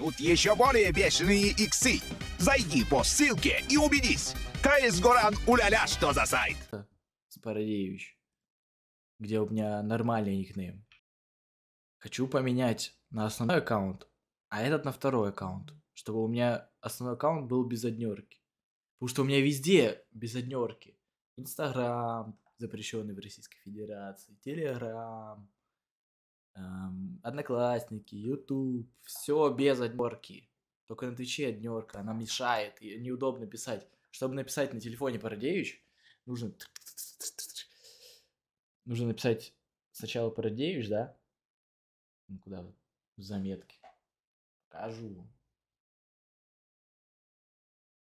Тут еще более бешеные иксы. Зайди по ссылке и убедись. КС Горан уляля, что за сайт. Спародеевич. Где у меня нормальный никнейм. Хочу поменять на основной аккаунт, а этот на второй аккаунт. Чтобы у меня основной аккаунт был без однерки. Потому что у меня везде без однерки. Инстаграм, запрещенный в Российской Федерации, Телеграм, эм, Одноклассники, YouTube, все без однерки. Только на Твиче однерка, она мешает, и неудобно писать. Чтобы написать на телефоне Парадеевич, нужно... Нужно написать сначала Парадеевич, да? Ну, куда? В заметки. Покажу.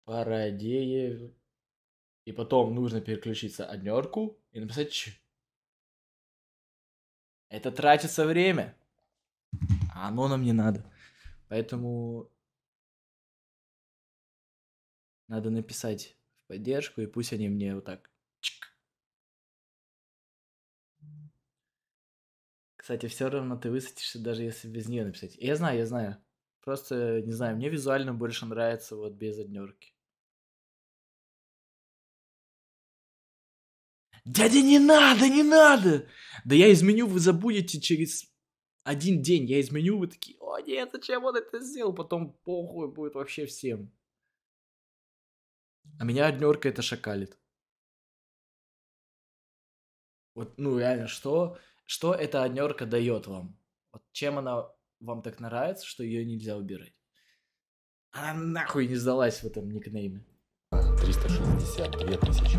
Парадеев. И потом нужно переключиться однерку и написать Ч. Это тратится время. А оно нам не надо. Поэтому надо написать в поддержку, и пусть они мне вот так. Чик. Кстати, все равно ты высадишься, даже если без нее написать. Я знаю, я знаю. Просто, не знаю, мне визуально больше нравится вот без однерки. Дядя, не надо, не надо! да я изменю, вы забудете через один день, я изменю, вы такие, о нет, зачем он это сделал, потом похуй будет вообще всем. А меня однерка это шакалит. Вот, ну реально, что, что эта однерка дает вам? Вот чем она вам так нравится, что ее нельзя убирать? Она нахуй не сдалась в этом никнейме. 362 тысячи.